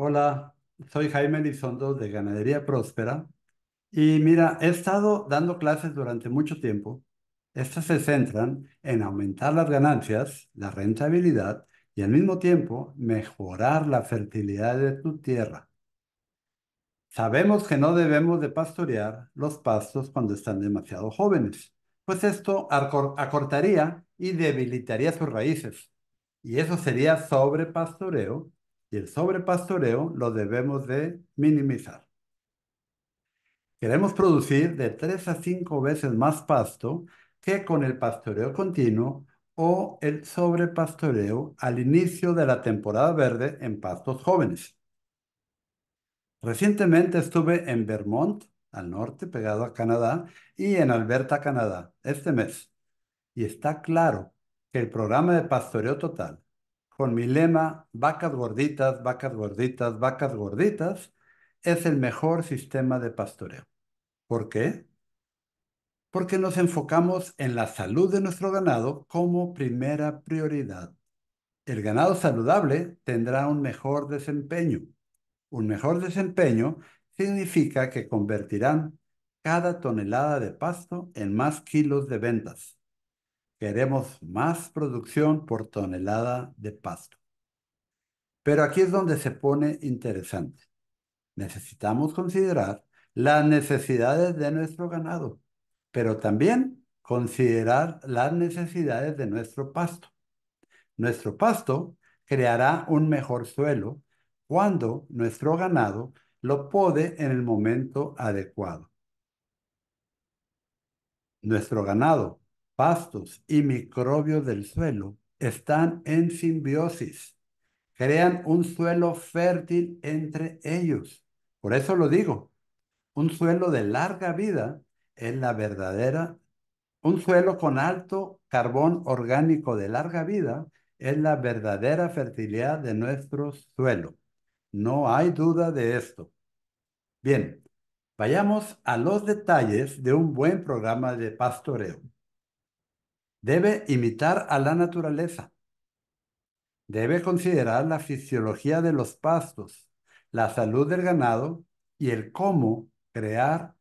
Hola, soy Jaime Lizondo de Ganadería Próspera. Y mira, he estado dando clases durante mucho tiempo. Estas se centran en aumentar las ganancias, la rentabilidad y al mismo tiempo mejorar la fertilidad de tu tierra. Sabemos que no debemos de pastorear los pastos cuando están demasiado jóvenes, pues esto acortaría y debilitaría sus raíces. Y eso sería sobrepastoreo y el sobrepastoreo lo debemos de minimizar. Queremos producir de 3 a 5 veces más pasto que con el pastoreo continuo o el sobrepastoreo al inicio de la temporada verde en pastos jóvenes. Recientemente estuve en Vermont, al norte, pegado a Canadá, y en Alberta, Canadá, este mes. Y está claro que el programa de pastoreo total con mi lema vacas gorditas, vacas gorditas, vacas gorditas, es el mejor sistema de pastoreo. ¿Por qué? Porque nos enfocamos en la salud de nuestro ganado como primera prioridad. El ganado saludable tendrá un mejor desempeño. Un mejor desempeño significa que convertirán cada tonelada de pasto en más kilos de ventas. Queremos más producción por tonelada de pasto. Pero aquí es donde se pone interesante. Necesitamos considerar las necesidades de nuestro ganado, pero también considerar las necesidades de nuestro pasto. Nuestro pasto creará un mejor suelo cuando nuestro ganado lo pode en el momento adecuado. Nuestro ganado pastos y microbios del suelo están en simbiosis, crean un suelo fértil entre ellos. Por eso lo digo, un suelo de larga vida es la verdadera, un suelo con alto carbón orgánico de larga vida es la verdadera fertilidad de nuestro suelo. No hay duda de esto. Bien, vayamos a los detalles de un buen programa de pastoreo debe imitar a la naturaleza. Debe considerar la fisiología de los pastos, la salud del ganado y el cómo crear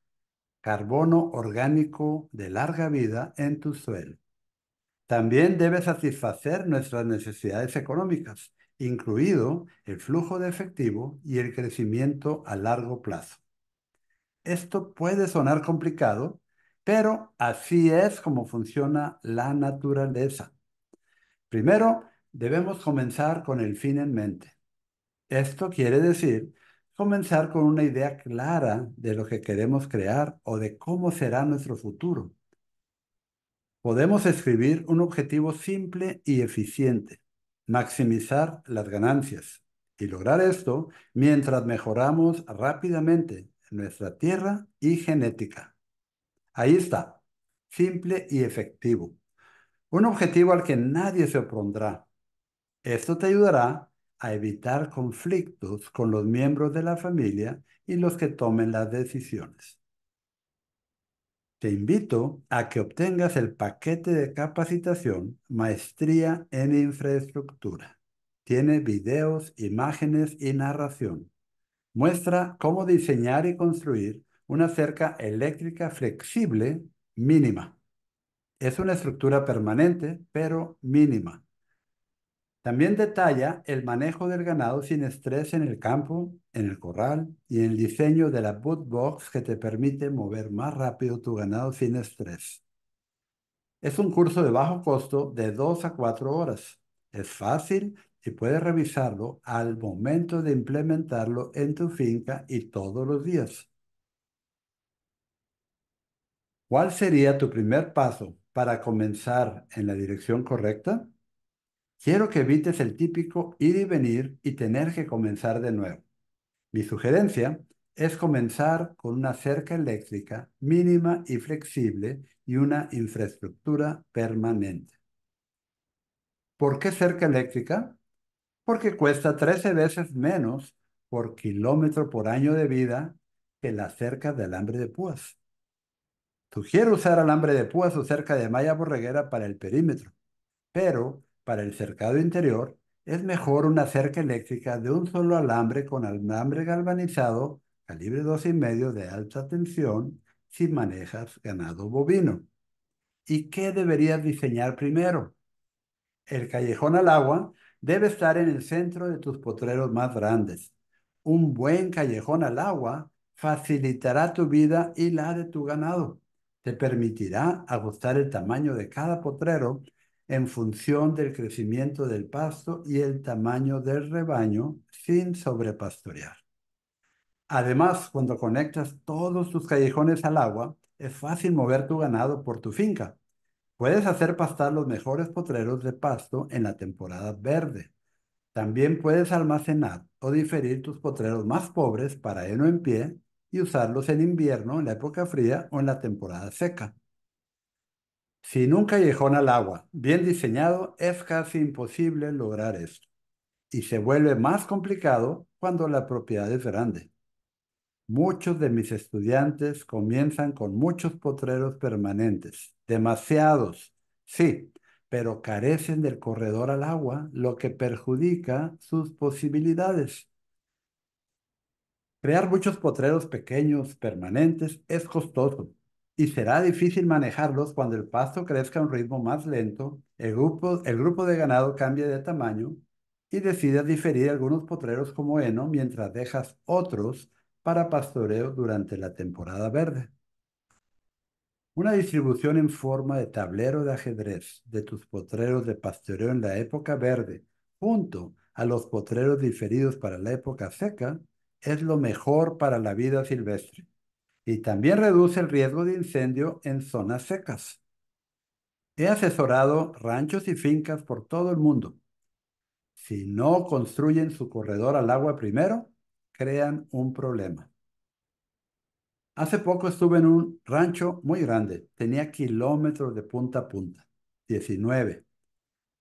carbono orgánico de larga vida en tu suelo. También debe satisfacer nuestras necesidades económicas, incluido el flujo de efectivo y el crecimiento a largo plazo. Esto puede sonar complicado, pero así es como funciona la naturaleza. Primero, debemos comenzar con el fin en mente. Esto quiere decir comenzar con una idea clara de lo que queremos crear o de cómo será nuestro futuro. Podemos escribir un objetivo simple y eficiente, maximizar las ganancias y lograr esto mientras mejoramos rápidamente nuestra tierra y genética. Ahí está, simple y efectivo. Un objetivo al que nadie se opondrá. Esto te ayudará a evitar conflictos con los miembros de la familia y los que tomen las decisiones. Te invito a que obtengas el paquete de capacitación Maestría en Infraestructura. Tiene videos, imágenes y narración. Muestra cómo diseñar y construir una cerca eléctrica flexible mínima. Es una estructura permanente, pero mínima. También detalla el manejo del ganado sin estrés en el campo, en el corral y el diseño de la boot box que te permite mover más rápido tu ganado sin estrés. Es un curso de bajo costo de 2 a 4 horas. Es fácil y puedes revisarlo al momento de implementarlo en tu finca y todos los días. ¿Cuál sería tu primer paso para comenzar en la dirección correcta? Quiero que evites el típico ir y venir y tener que comenzar de nuevo. Mi sugerencia es comenzar con una cerca eléctrica mínima y flexible y una infraestructura permanente. ¿Por qué cerca eléctrica? Porque cuesta 13 veces menos por kilómetro por año de vida que la cerca de alambre de púas. Sugiero usar alambre de púas o cerca de malla borreguera para el perímetro, pero para el cercado interior es mejor una cerca eléctrica de un solo alambre con alambre galvanizado calibre 2,5 de alta tensión si manejas ganado bovino. ¿Y qué deberías diseñar primero? El callejón al agua debe estar en el centro de tus potreros más grandes. Un buen callejón al agua facilitará tu vida y la de tu ganado te permitirá ajustar el tamaño de cada potrero en función del crecimiento del pasto y el tamaño del rebaño sin sobrepastorear. Además, cuando conectas todos tus callejones al agua, es fácil mover tu ganado por tu finca. Puedes hacer pastar los mejores potreros de pasto en la temporada verde. También puedes almacenar o diferir tus potreros más pobres para heno en pie y usarlos en invierno, en la época fría o en la temporada seca. Sin un callejón al agua bien diseñado, es casi imposible lograr esto, y se vuelve más complicado cuando la propiedad es grande. Muchos de mis estudiantes comienzan con muchos potreros permanentes, demasiados, sí, pero carecen del corredor al agua, lo que perjudica sus posibilidades. Crear muchos potreros pequeños, permanentes, es costoso y será difícil manejarlos cuando el pasto crezca a un ritmo más lento, el grupo, el grupo de ganado cambie de tamaño y decidas diferir algunos potreros como heno mientras dejas otros para pastoreo durante la temporada verde. Una distribución en forma de tablero de ajedrez de tus potreros de pastoreo en la época verde junto a los potreros diferidos para la época seca es lo mejor para la vida silvestre y también reduce el riesgo de incendio en zonas secas. He asesorado ranchos y fincas por todo el mundo. Si no construyen su corredor al agua primero, crean un problema. Hace poco estuve en un rancho muy grande, tenía kilómetros de punta a punta, 19.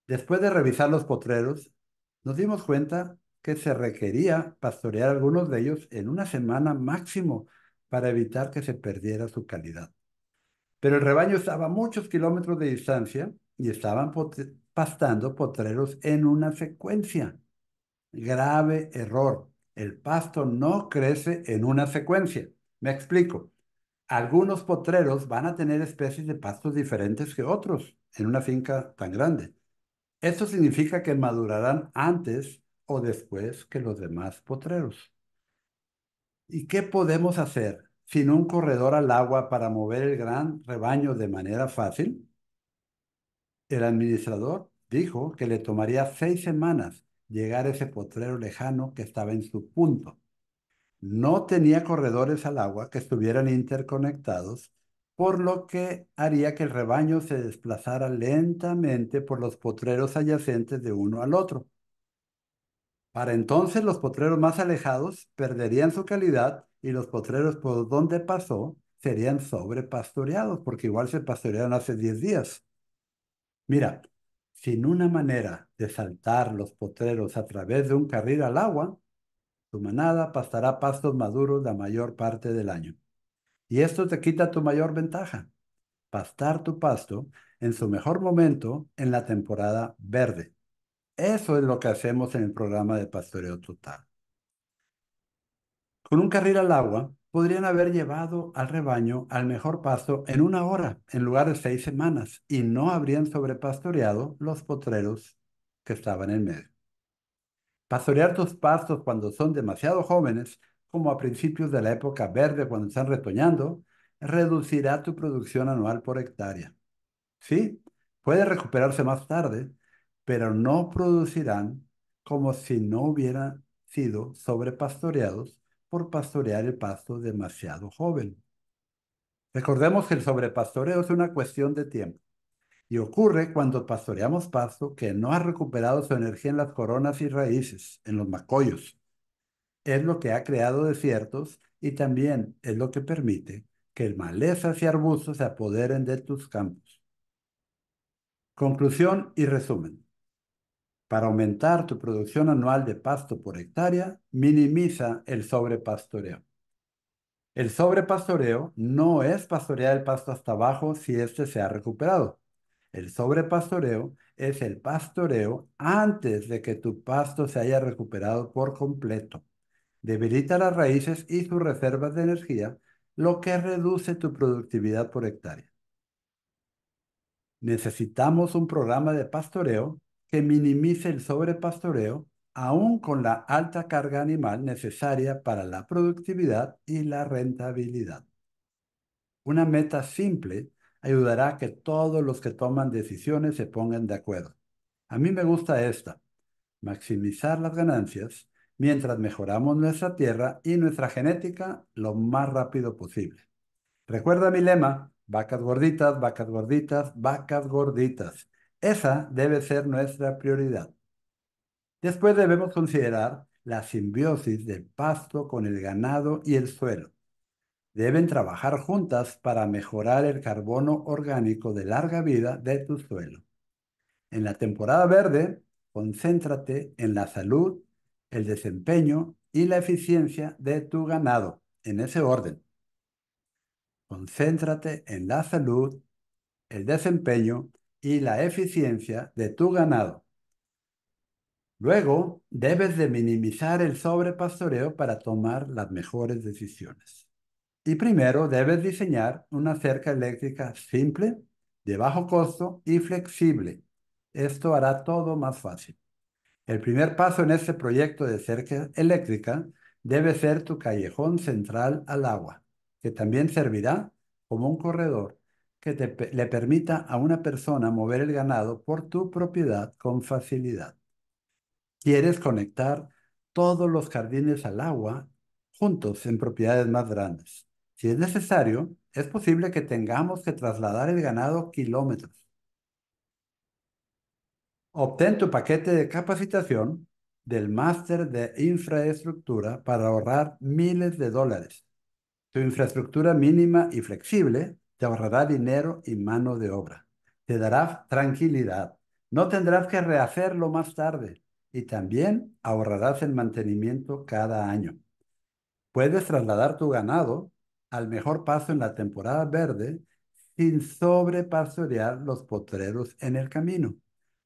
Después de revisar los potreros, nos dimos cuenta que se requería pastorear algunos de ellos en una semana máximo para evitar que se perdiera su calidad. Pero el rebaño estaba a muchos kilómetros de distancia y estaban pastando potreros en una secuencia. Grave error. El pasto no crece en una secuencia. Me explico. Algunos potreros van a tener especies de pastos diferentes que otros en una finca tan grande. Esto significa que madurarán antes o después que los demás potreros. ¿Y qué podemos hacer sin un corredor al agua para mover el gran rebaño de manera fácil? El administrador dijo que le tomaría seis semanas llegar a ese potrero lejano que estaba en su punto. No tenía corredores al agua que estuvieran interconectados, por lo que haría que el rebaño se desplazara lentamente por los potreros adyacentes de uno al otro. Para entonces los potreros más alejados perderían su calidad y los potreros por donde pasó serían sobrepastoreados, porque igual se pastorearon hace 10 días. Mira, sin una manera de saltar los potreros a través de un carril al agua, tu manada pastará pastos maduros la mayor parte del año. Y esto te quita tu mayor ventaja, pastar tu pasto en su mejor momento en la temporada verde. Eso es lo que hacemos en el programa de pastoreo total. Con un carril al agua podrían haber llevado al rebaño al mejor pasto en una hora en lugar de seis semanas y no habrían sobrepastoreado los potreros que estaban en medio. Pastorear tus pastos cuando son demasiado jóvenes, como a principios de la época verde cuando están retoñando, reducirá tu producción anual por hectárea. Sí, puede recuperarse más tarde, pero no producirán como si no hubieran sido sobrepastoreados por pastorear el pasto demasiado joven. Recordemos que el sobrepastoreo es una cuestión de tiempo y ocurre cuando pastoreamos pasto que no ha recuperado su energía en las coronas y raíces, en los macollos. Es lo que ha creado desiertos y también es lo que permite que malezas y arbustos se apoderen de tus campos. Conclusión y resumen. Para aumentar tu producción anual de pasto por hectárea, minimiza el sobrepastoreo. El sobrepastoreo no es pastorear el pasto hasta abajo si éste se ha recuperado. El sobrepastoreo es el pastoreo antes de que tu pasto se haya recuperado por completo. Debilita las raíces y sus reservas de energía, lo que reduce tu productividad por hectárea. Necesitamos un programa de pastoreo que minimice el sobrepastoreo, aún con la alta carga animal necesaria para la productividad y la rentabilidad. Una meta simple ayudará a que todos los que toman decisiones se pongan de acuerdo. A mí me gusta esta, maximizar las ganancias mientras mejoramos nuestra tierra y nuestra genética lo más rápido posible. Recuerda mi lema, vacas gorditas, vacas gorditas, vacas gorditas. Esa debe ser nuestra prioridad. Después debemos considerar la simbiosis del pasto con el ganado y el suelo. Deben trabajar juntas para mejorar el carbono orgánico de larga vida de tu suelo. En la temporada verde, concéntrate en la salud, el desempeño y la eficiencia de tu ganado, en ese orden. Concéntrate en la salud, el desempeño y la eficiencia de tu ganado. Luego, debes de minimizar el sobrepastoreo para tomar las mejores decisiones. Y primero, debes diseñar una cerca eléctrica simple, de bajo costo y flexible. Esto hará todo más fácil. El primer paso en este proyecto de cerca eléctrica debe ser tu callejón central al agua, que también servirá como un corredor que le permita a una persona mover el ganado por tu propiedad con facilidad. Quieres conectar todos los jardines al agua juntos en propiedades más grandes. Si es necesario, es posible que tengamos que trasladar el ganado kilómetros. Obtén tu paquete de capacitación del máster de infraestructura para ahorrar miles de dólares. Tu infraestructura mínima y flexible te ahorrará dinero y mano de obra, te dará tranquilidad, no tendrás que rehacerlo más tarde y también ahorrarás el mantenimiento cada año. Puedes trasladar tu ganado al mejor paso en la temporada verde sin sobrepasorear los potreros en el camino.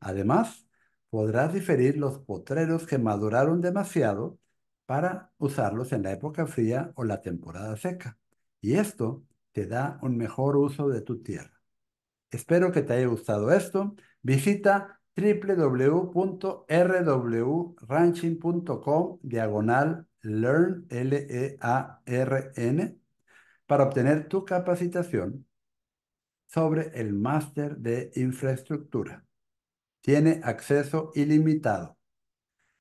Además, podrás diferir los potreros que maduraron demasiado para usarlos en la época fría o la temporada seca. Y esto te da un mejor uso de tu tierra. Espero que te haya gustado esto. Visita www.rwranching.com diagonal learn, L-E-A-R-N, para obtener tu capacitación sobre el máster de infraestructura. Tiene acceso ilimitado.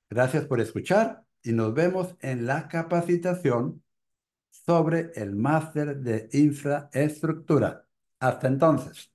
Gracias por escuchar y nos vemos en la capacitación sobre el máster de infraestructura. Hasta entonces.